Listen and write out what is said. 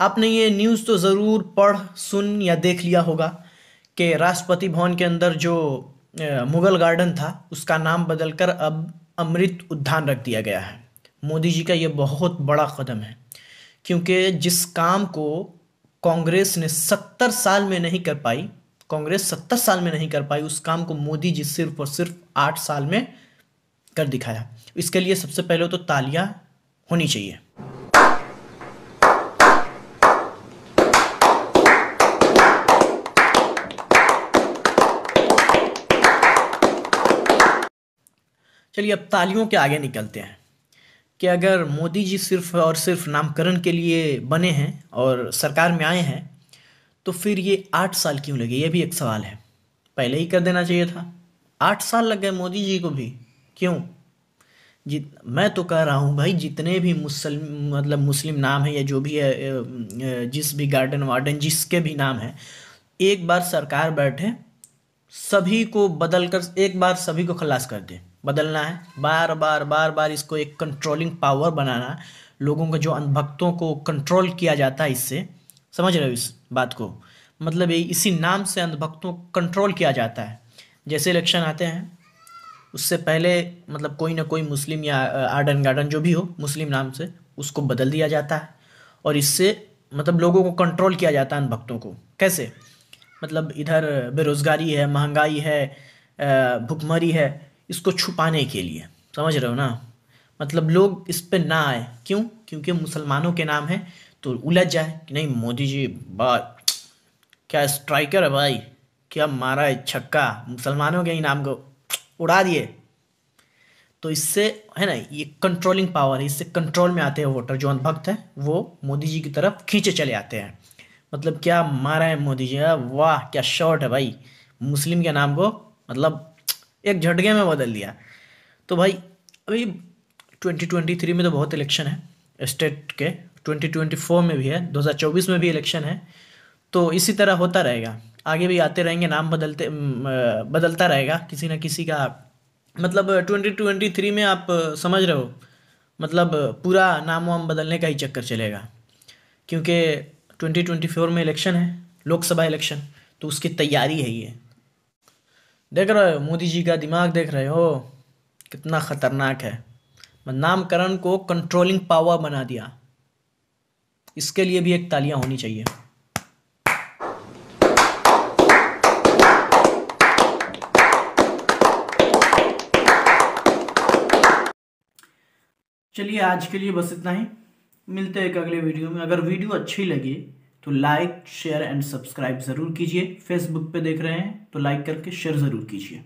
आपने ये न्यूज़ तो ज़रूर पढ़ सुन या देख लिया होगा कि राष्ट्रपति भवन के अंदर जो मुग़ल गार्डन था उसका नाम बदलकर अब अमृत उद्यान रख दिया गया है मोदी जी का ये बहुत बड़ा कदम है क्योंकि जिस काम को कांग्रेस ने सत्तर साल में नहीं कर पाई कांग्रेस सत्तर साल में नहीं कर पाई उस काम को मोदी जी सिर्फ और सिर्फ आठ साल में कर दिखाया इसके लिए सबसे पहले तो तालियां होनी चाहिए चलिए अब तालियों के आगे निकलते हैं कि अगर मोदी जी सिर्फ और सिर्फ नामकरण के लिए बने हैं और सरकार में आए हैं तो फिर ये आठ साल क्यों लगे ये भी एक सवाल है पहले ही कर देना चाहिए था आठ साल लग गए मोदी जी को भी क्यों जित मैं तो कह रहा हूँ भाई जितने भी मुसलम मतलब मुस्लिम नाम है या जो भी है जिस भी गार्डन वार्डन जिसके भी नाम है एक बार सरकार बैठे सभी को बदल कर एक बार सभी को खलास कर दे बदलना है बार बार बार बार इसको एक कंट्रोलिंग पावर बनाना लोगों का जो अनभक्तों को कंट्रोल किया जाता है इससे समझ रहे हो इस बात को मतलब ये इसी नाम से अंधभक्तों को कंट्रोल किया जाता है जैसे इलेक्शन आते हैं उससे पहले मतलब कोई ना कोई मुस्लिम या आर्डन गार्डन जो भी हो मुस्लिम नाम से उसको बदल दिया जाता है और इससे मतलब लोगों को कंट्रोल किया जाता है अनभक्तों को कैसे मतलब इधर बेरोज़गारी है महंगाई है भुखमरी है इसको छुपाने के लिए समझ रहे हो ना मतलब लोग इस पर ना आए क्यों क्योंकि मुसलमानों के नाम है तो उलझ जाए कि नहीं मोदी जी बा क्या स्ट्राइकर है भाई क्या मारा है छक्का मुसलमानों के ही नाम को उड़ा दिए तो इससे है ना ये कंट्रोलिंग पावर है इससे कंट्रोल में आते हैं वोटर जो अनभक्त है वो मोदी जी की तरफ खींचे चले आते हैं मतलब क्या मारा है मोदी जी वाह क्या शॉर्ट है भाई मुस्लिम के नाम को मतलब एक झटके में बदल दिया तो भाई अभी 2023 में तो बहुत इलेक्शन है स्टेट के 2024 में भी है 2024 में भी इलेक्शन है तो इसी तरह होता रहेगा आगे भी आते रहेंगे नाम बदलते बदलता रहेगा किसी ना किसी का मतलब 2023 में आप समझ रहे हो मतलब पूरा नाम वाम बदलने का ही चक्कर चलेगा क्योंकि 2024 में इलेक्शन है लोकसभा इलेक्शन तो उसकी तैयारी है ये देख रहे हो मोदी जी का दिमाग देख रहे हो कितना खतरनाक है नामकरण को कंट्रोलिंग पावर बना दिया इसके लिए भी एक तालियां होनी चाहिए चलिए आज के लिए बस इतना ही मिलते हैं एक अगले वीडियो में अगर वीडियो अच्छी लगी तो लाइक शेयर एंड सब्सक्राइब ज़रूर कीजिए फेसबुक पे देख रहे हैं तो लाइक करके शेयर ज़रूर कीजिए